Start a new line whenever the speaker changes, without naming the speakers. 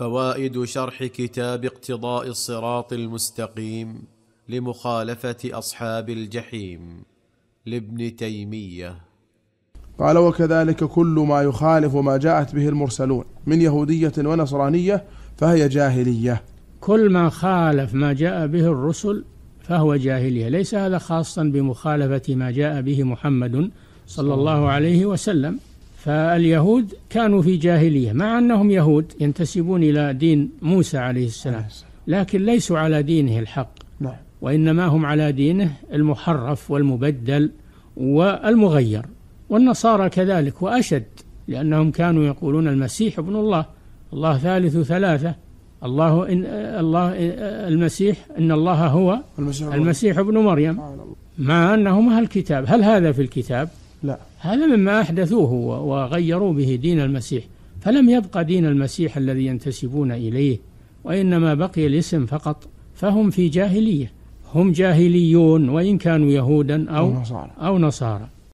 فوائد شرح كتاب اقتضاء الصراط المستقيم لمخالفه اصحاب الجحيم لابن تيميه
قال وكذلك كل ما يخالف ما جاءت به المرسلون من يهوديه ونصرانيه فهي جاهليه
كل ما خالف ما جاء به الرسل فهو جاهليه ليس هذا خاصا بمخالفه ما جاء به محمد صلى الله عليه وسلم فاليهود كانوا في جاهلية مع أنهم يهود ينتسبون إلى دين موسى عليه السلام لكن ليسوا على دينه الحق نعم. وإنما هم على دينه المحرف والمبدل والمغير والنصارى كذلك وأشد لأنهم كانوا يقولون المسيح ابن الله الله ثالث ثلاثة الله إن الله المسيح إن الله هو المسيح, ابن مريم مع أنهم أهل الكتاب هل هذا في الكتاب لا هذا مما أحدثوه وغيروا به دين المسيح فلم يبقى دين المسيح الذي ينتسبون إليه وإنما بقي الاسم فقط فهم في جاهلية هم جاهليون وإن كانوا يهودا أو أو نصارى, أو نصارى.